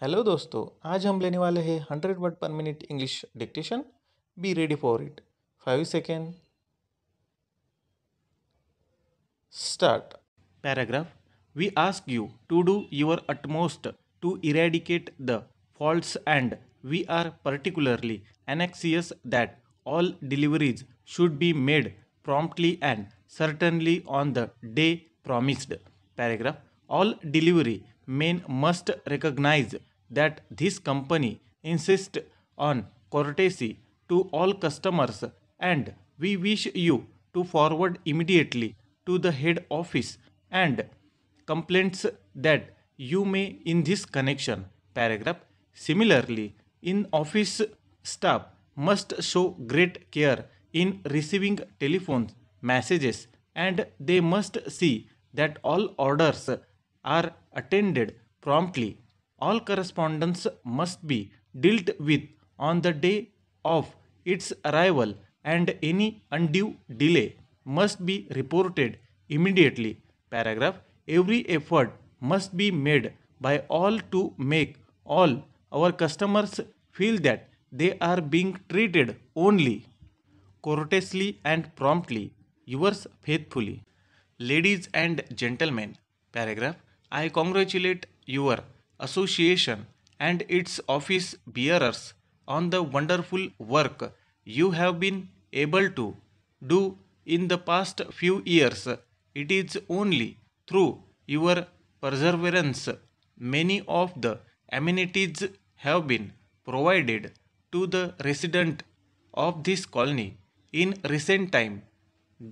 Hello दोस्तों आज हम लेने वाले हैं hundred word per minute English dictation be ready for it five second start paragraph we ask you to do your utmost to eradicate the faults and we are particularly anxious that all deliveries should be made promptly and certainly on the day promised. Paragraph All delivery men must recognize that this company insists on courtesy to all customers and we wish you to forward immediately to the head office and complaints that you may in this connection. Paragraph Similarly, in office staff must show great care in receiving telephones, messages, and they must see that all orders are attended promptly. All correspondence must be dealt with on the day of its arrival and any undue delay must be reported immediately. Paragraph Every effort must be made by all to make all our customers feel that they are being treated only courteously and promptly. Yours faithfully. Ladies and gentlemen, paragraph I congratulate your association and its office bearers on the wonderful work you have been able to do in the past few years. It is only through your perseverance many of the amenities have been provided to the resident of this colony. In recent time,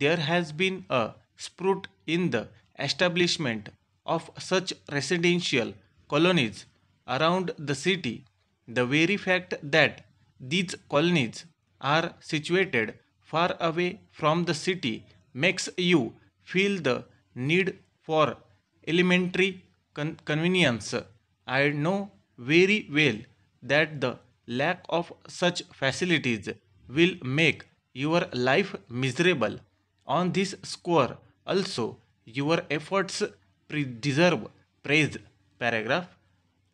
there has been a sprout in the establishment of such residential colonies around the city. The very fact that these colonies are situated far away from the city makes you feel the need for elementary con- convenience. I know very well that the lack of such facilities will make your life miserable. On this score, also, your efforts deserve praise. Paragraph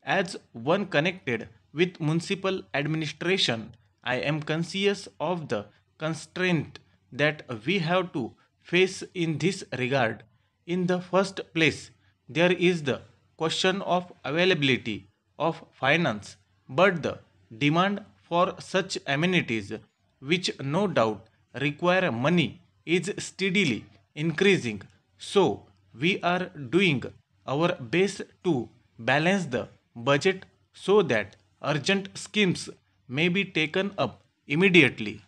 As one connected with municipal administration, I am conscious of the constraint that we have to face in this regard. In the first place, there is the question of availability of finance, but the Demand for such amenities, which no doubt require money, is steadily increasing. So, we are doing our best to balance the budget so that urgent schemes may be taken up immediately.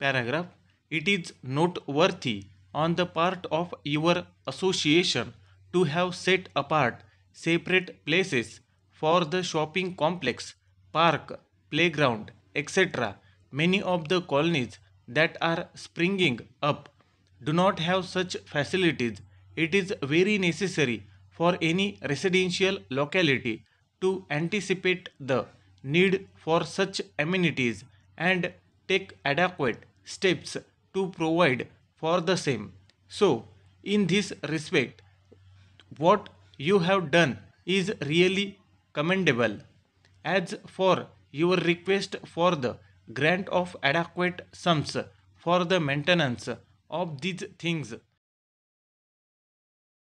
Paragraph It is noteworthy on the part of your association to have set apart separate places for the shopping complex park, playground, etc., many of the colonies that are springing up do not have such facilities. It is very necessary for any residential locality to anticipate the need for such amenities and take adequate steps to provide for the same. So, in this respect, what you have done is really commendable as for your request for the grant of adequate sums for the maintenance of these things